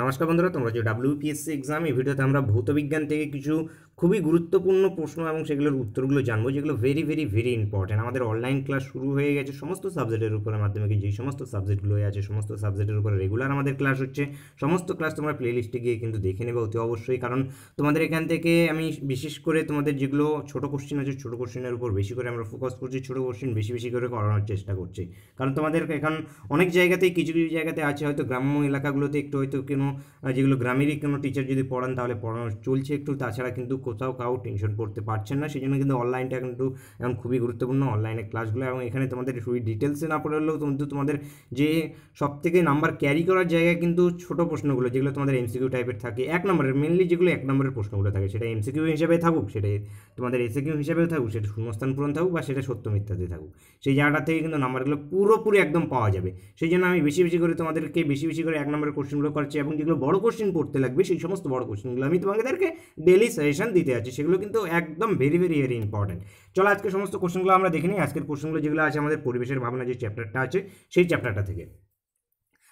নমস্কার বন্ধুরা তোমরা যে ডাব্লিউপিএসসি এক্সাম এই ভিডিওতে আমরা ভৌতবিজ্ঞান থেকে কিছু খুবই গুরুত্বপূর্ণ প্রশ্ন এবং সেগুলোর উত্তরগুলো জানবো যেগুলো ভেরি ভেরি ভেরি ইম্পর্ট্যান্ট আমাদের অনলাইন ক্লাস শুরু হয়ে গেছে সমস্ত সাবজেক্টের উপরে মাধ্যমে যেই সমস্ত সাবজেক্টগুলো আছে সমস্ত সাবজেক্টের উপরে রেগুলার আমাদের ক্লাস হচ্ছে সমস্ত ক্লাস তোমরা প্লেলিস্টে গিয়ে কিন্তু দেখে নেবে অতি অবশ্যই কারণ তোমাদের এখান থেকে আমি বিশেষ করে তোমাদের যেগুলো ছোট কোশ্চিন আছে ছোট কোশ্চিনের উপর বেশি করে আমরা ফোকাস করছি ছোটো কোশ্চিন বেশি বেশি করে করানোর চেষ্টা করছি কারণ তোমাদের এখন অনেক জায়গাতেই কিছু কিছু জায়গাতে আছে হয়তো গ্রাম্য এলাকাগুলোতে একটু হয়তো কোনো যেগুলো গ্রামেরই কোনো টিচার যদি পড়ান তাহলে পড়ানো চলছে একটু তাছাড়া কিন্তু কোথাও কাউ টেনশন পড়তে পারছেন না সেই জন্য কিন্তু অনলাইনটা কিন্তু এখন খুবই গুরুত্বপূর্ণ অনলাইনে ক্লাসগুলো এবং এখানে তোমাদের খুবই ডিটেলসে না পড়লেও কিন্তু তোমাদের যে সব থেকে নাম্বার ক্যারি করার জায়গায় কিন্তু ছোটো প্রশ্নগুলো যেগুলো তোমাদের এমসিকিউ টাইপের থাকে এক নম্বরের মেনলি যেগুলো এক নম্বরের প্রশ্নগুলো থাকে সেটা এমসিকিউ হিসেবে থাকুক সেটা তোমাদের এসিকিউ হিসাবেও থাকুক সেটা শূন্যস্থান পূরণ থাকুক বা সেটা সত্য মিথ্যাতে থাকুক সেই জায়গাটা থেকে কিন্তু নাম্বারগুলো পুরোপুরি একদম পাওয়া যাবে সেই জন্য আমি বেশি বেশি করে তোমাদেরকে বেশি বেশি করে এক নম্বরের কোশ্চেনগুলো করছি এখন যেগুলো বড় কোশ্চেন পড়তে লাগবে সেই সমস্ত বড় কোশ্চেনগুলো আমি তোমাদেরকে ডেলি সাজেশন দিতে আছি সেগুলো কিন্তু একদম ভেরি ভেরি ভেরি ইম্পর্টেন্ট চলো আজকে সমস্ত কোশ্চেনগুলো আমরা দেখে নিই আজকের কোশ্চেনগুলো যেগুলো আছে আমাদের পরিবেশের ভাবনা যে চ্যাপ্টারটা আছে সেই চ্যাপ্টারটা থেকে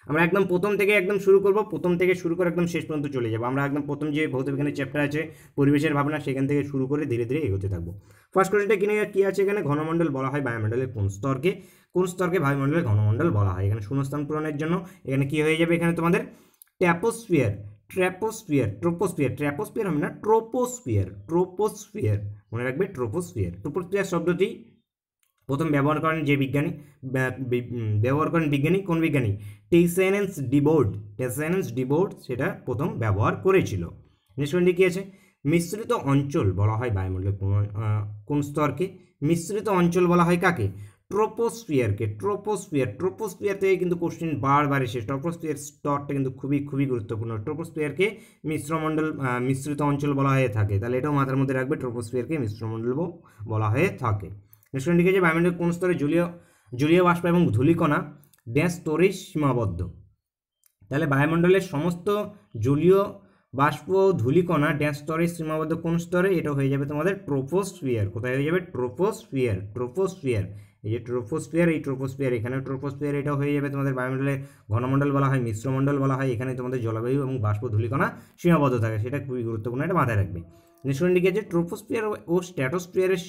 আমরা একদম প্রথম থেকে একদম শুরু করব প্রথম থেকে শুরু করে একদম শেষ পর্যন্ত চলে যাবো আমরা একদম প্রথম যে ভৌতবিজ্ঞানের চ্যাপ্টার আছে পরিবেশের ভাবনা সেখান থেকে শুরু করে ধীরে ধীরে এগোতে থাকবো ফার্স্ট কোশ্চেনটা কিনে কী আছে এখানে ঘনমণ্ডল বলা হয় বায়ুমণ্ডলের কোন স্তরকে কোন স্তরকে বায়ুমণ্ডলের ঘনমণ্ডল বলা হয় এখানে শূন্যস্থান পূরণের জন্য এখানে কি হয়ে যাবে এখানে তোমাদের ট্যাপোস্ফিয়ার ট্র্যাপোস্ফিয়ার ট্রোপোস্ফিয়ার ট্র্যাপোস্ফিয়ার হবে না ট্রোপোস্ফিয়ার ট্রোপোস্ফিয়ার মনে রাখবে ট্রোপোস্ফিয়ার ট্রোপোস্ফিয়ার শব্দটি প্রথম ব্যবহার করেন যে বিজ্ঞানী ব্যবহার করেন বিজ্ঞানী কোন বিজ্ঞানী টেসেনেন্স ডিবোর্ড টেসেনেন্স ডিবোর্ড সেটা প্রথম ব্যবহার করেছিল নিঃসন্দেহ কী আছে মিশ্রিত অঞ্চল বলা হয় বায়ুমণ্ডলের কোন স্তরকে মিশ্রিত অঞ্চল বলা হয় কাকে ট্রোপোস্ফিয়ারকে ট্রোপোস্ফিয়ার ট্রোপোস্ফিয়ার থেকে কিন্তু কোশ্চেন বারবার এসে ট্রোপোস্ফিয়ার স্তরটা কিন্তু খুবই খুবই গুরুত্বপূর্ণ ট্রোপোস্ফিয়ারকে মিশ্রমণ্ডল মিশ্রিত অঞ্চল বলা হয়ে থাকে তাহলে এটাও মাথার মধ্যে রাখবে ট্রোপোস্ফিয়ারকে মিশ্রমণ্ডল বলা হয়ে থাকে নেক্সট লিখেছে বায়ুমন্ডল বায়ুমণ্ডল কোন স্তরে জলীয় জলীয় বাষ্প এবং ধূলিকণা ড্যাশ স্তরে সীমাবদ্ধ তাহলে বায়ুমণ্ডলের সমস্ত জলীয় বাষ্প ধূলিকণা ড্যাশ স্তরে সীমাবদ্ধ কোন স্তরে এটা হয়ে যাবে তোমাদের ট্রোপোস্ফিয়ার কোথায় হয়ে যাবে ট্রোপোস্ফিয়ার ট্রোপোস্ফিয়ার এই যে ট্রোপোস্পিয়ার এই ট্রোপোস্পিয়ার এখানে ট্রোপোস্পিয়ার এটা হয়ে যাবে তোমাদের বায়ুমণ্ডলে ঘনমণ্ডল বলা হয় মিশ্রমণ্ডল বলা হয় এখানে তোমাদের জলবায়ু এবং বাষ্প ধূলিকণা সীমাবদ্ধ থাকে সেটা খুবই গুরুত্বপূর্ণ এটা মাথায় রাখবে নিঃসন্দিকে যে ট্রোপোস্পিয়ার ও স্ট্যাটোস্পিয়ারের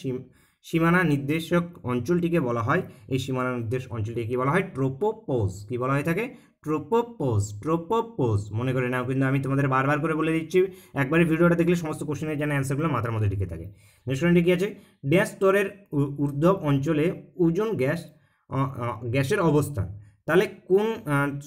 সীমানা নির্দেশক অঞ্চলটিকে বলা হয় এই সীমানা নির্দেশ অঞ্চলটিকে কী বলা হয় ট্রোপোপোজ কী বলা হয়ে থাকে ট্রোপোপোজ ট্রোপোপোজ মনে করে নাও কিন্তু আমি তোমাদের বারবার করে বলে দিচ্ছি একবারে ভিডিওটা দেখলে সমস্ত কোশ্চেনের যেন অ্যান্সারগুলো মাথার মধ্যে লিখে থাকে নেক্সট পয়েন্টে কী আছে ড্যাস স্তরের ঊর্ধ্ব অঞ্চলে ওজন গ্যাস গ্যাসের অবস্থান তাহলে কোন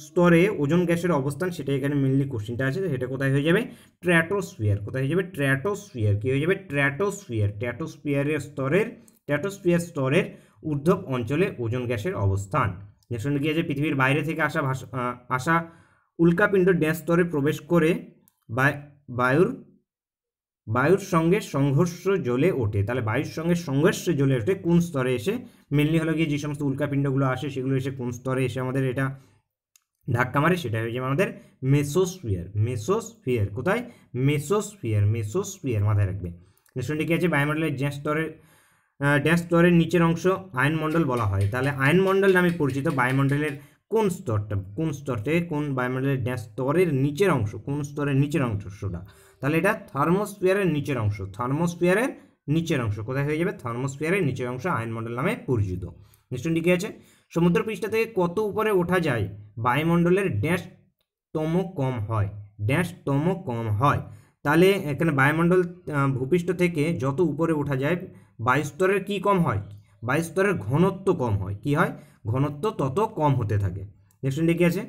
স্তরে ওজন গ্যাসের অবস্থান সেটা এখানে মেনলি কোশ্চেনটা আছে সেটা কোথায় হয়ে যাবে ট্র্যাটোস্ফিয়ার কোথায় হয়ে যাবে ট্র্যাটোস্ফিয়ার কী হয়ে যাবে ট্র্যাটোস্ফিয়ার ট্র্যাটোস্ফিয়ারের স্তরের ট্র্যাটোস্ফিয়ার স্তরের ঊর্ধ্ব অঞ্চলে ওজন গ্যাসের অবস্থান নেশন গিয়ে যে পৃথিবীর বাইরে থেকে আসা ভাষা আসা উল্কাপিণ্ড ড্যাশ স্তরে প্রবেশ করে বায়ুর বায়ুর সঙ্গে সংঘর্ষ জ্বলে ওঠে তাহলে বায়ুর সঙ্গে সংঘর্ষ জ্বলে ওঠে কোন স্তরে এসে মেনলি হলো গিয়ে যে সমস্ত উল্কাপিণ্ডগুলো আসে সেগুলো এসে কোন স্তরে এসে আমাদের এটা ধাক্কা মারে সেটা হয়েছে আমাদের মেসোস্ফিয়ার মেসোস্ফিয়ার কোথায় মেসোস্ফিয়ার মেসোস্ফিয়ার মাথায় রাখবে নেশনটি কি আছে বায়ুমন্ডলের জ্যাঁ স্তরের ড্যাশ স্তরের নিচের অংশ আয়নমণ্ডল বলা হয় তাহলে আয়নমণ্ডল নামে পরিচিত বায়ুমণ্ডলের কোন স্তরটা কোন স্তরটে কোন বায়ুমণ্ডলের ড্যাশ স্তরের নিচের অংশ কোন স্তরের নিচের অংশটা তাহলে এটা থার্মোস্ফিয়ারের নিচের অংশ থার্মোস্ফিয়ারের নিচের অংশ কোথায় হয়ে যাবে থার্মোস্ফিয়ারের নিচের অংশ আয়নমণ্ডল নামে পরিচিত নিশ্চয়ই ঠিকই আছে সমুদ্রপৃষ্ঠ থেকে কত উপরে ওঠা যায় বায়ুমণ্ডলের ড্যাশ তম কম হয় ড্যাশ তম কম হয় তাহলে এখানে বায়ুমণ্ডল ভূপৃষ্ঠ থেকে যত উপরে ওঠা যায় বায়ুস্তরের কি কম হয় বায়ুস্তরের ঘনত্ব কম হয় কি হয় ঘনত্ব তত কম হতে থাকে নেক্সট কি আছে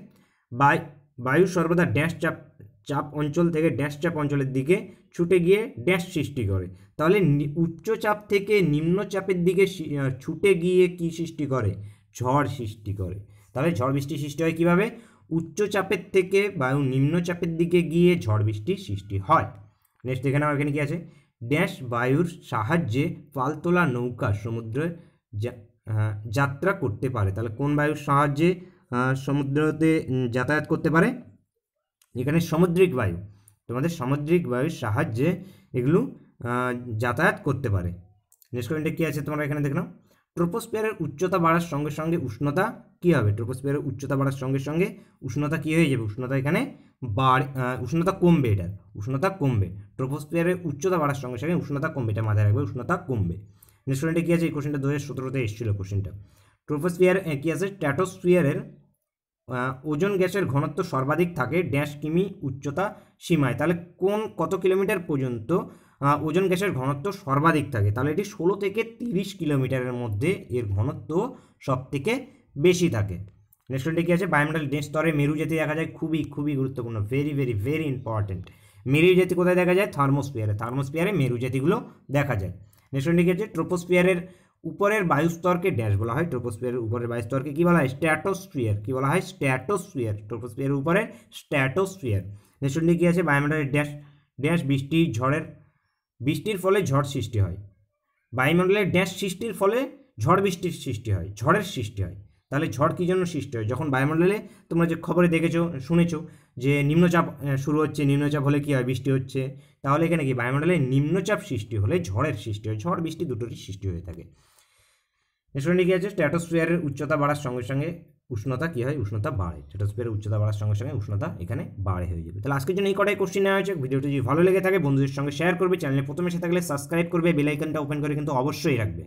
বায়ু সর্বদা ড্যাশ চাপ চাপ অঞ্চল থেকে ড্যাশ চাপ অঞ্চলের দিকে ছুটে গিয়ে ড্যাশ সৃষ্টি করে তাহলে উচ্চ চাপ থেকে নিম্ন চাপের দিকে ছুটে গিয়ে কি সৃষ্টি করে ঝড় সৃষ্টি করে তাহলে ঝড় বৃষ্টি সৃষ্টি হয় কীভাবে উচ্চ চাপের থেকে বায়ু নিম্ন চাপের দিকে গিয়ে ঝড় বৃষ্টির সৃষ্টি হয় নেক্সট এখানে আমার এখানে কী আছে ড্যাশ বায়ুর সাহায্যে পালতোলা নৌকা সমুদ্রে হ্যাঁ, যাত্রা করতে পারে তাহলে কোন বায়ুর সাহায্যে সমুদ্রতে যাতায়াত করতে পারে এখানে সামুদ্রিক বায়ু তোমাদের সামুদ্রিক বায়ুর সাহায্যে এগুলো যাতায়াত করতে পারে নেক্সট পয়েন্টে কী আছে তোমরা এখানে দেখলাম ট্রোপোস্পিয়ারের উচ্চতা বাড়ার সঙ্গে সঙ্গে উষ্ণতা কী হবে ট্রোপোস্পিয়ারের উচ্চতা বাড়ার সঙ্গে সঙ্গে উষ্ণতা কী হয়ে যাবে উষ্ণতা এখানে বাড় উষ্ণতা কমবে এটা উষ্ণতা কমবে ট্রোপোস্পিয়ারের উচ্চতা বাড়ার সঙ্গে সঙ্গে উষ্ণতা কমবে এটা মাথায় রাখবে উষ্ণতা কমবে নেক্সট কী আছে এই কোশ্চেনটা দু হাজার সতেরোতে এসেছিল কোশ্চেনটা ট্রোপোস্পিয়ার কী আছে স্ট্যাটোস্পিয়ারের ওজন গ্যাসের ঘনত্ব সর্বাধিক থাকে ড্যাশ কিমি উচ্চতা সীমায় তাহলে কোন কত কিলোমিটার পর্যন্ত ওজন গ্যাসের ঘনত্ব সর্বাধিক থাকে তাহলে এটি ষোলো থেকে তিরিশ কিলোমিটারের মধ্যে এর ঘনত্ব সব থেকে বেশি থাকে ওয়ানটি কী আছে বায়োমেটাল ডেন স্তরে মেরু জাতি দেখা যায় খুবই খুবই গুরুত্বপূর্ণ ভেরি ভেরি ভেরি ইম্পর্টেন্ট মেরু জাতি কোথায় দেখা যায় থার্মোস্পিয়ারে থার্মোস্পিয়ারে মেরু জাতিগুলো দেখা যায় ওয়ানটি কী আছে ট্রোপোস্পিয়ারের উপরের বায়ুস্তরকে ড্যাশ বলা হয় ট্রোপোস্পিয়ারের উপরের বায়ুস্তরকে কী বলা হয় স্ট্যাটোস্ফিয়ার কী বলা হয় স্ট্যাটোস্ফিয়ার ট্রোপোস্পিয়ারের উপরে নেক্সট ওয়ানটি কী আছে বায়োমেটালের ড্যাশ ড্যাশ বৃষ্টি ঝড়ের বৃষ্টির ফলে ঝড় সৃষ্টি হয় বায়ুমণ্ডলের ড্যাশ সৃষ্টির ফলে ঝড় বৃষ্টির সৃষ্টি হয় ঝড়ের সৃষ্টি হয় তাহলে ঝড় কী জন্য সৃষ্টি হয় যখন বায়ুমণ্ডলে তোমরা যে খবরে দেখেছো শুনেছ যে নিম্নচাপ শুরু হচ্ছে নিম্নচাপ হলে কী হয় বৃষ্টি হচ্ছে তাহলে এখানে কি বায়ুমণ্ডলে নিম্নচাপ সৃষ্টি হলে ঝড়ের সৃষ্টি হয় ঝড় বৃষ্টি দুটোরই সৃষ্টি হয়ে থাকে নেশনে কী আছে স্ট্যাটোস্ফিয়ারের উচ্চতা বাড়ার সঙ্গে সঙ্গে উষ্ণতা কী হয় উষ্ণতা বাড়ে স্ট্যাটোস্ফিয়ারের উচ্চতা বাড়ার সঙ্গে সঙ্গে উষ্ণতা এখানে বাড়ে হয়ে যাবে তাহলে আজকের জন্য এই কটাই কোশ্চিন নেওয়া হয়েছে ভিডিওটি যদি ভালো লেগে থাকে বন্ধুদের সঙ্গে শেয়ার করবে চ্যানেলে প্রথমে এসে থাকলে সাবস্ক্রাইব করবে বেলাইকনটা ওপেন করে কিন্তু অবশ্যই রাখবে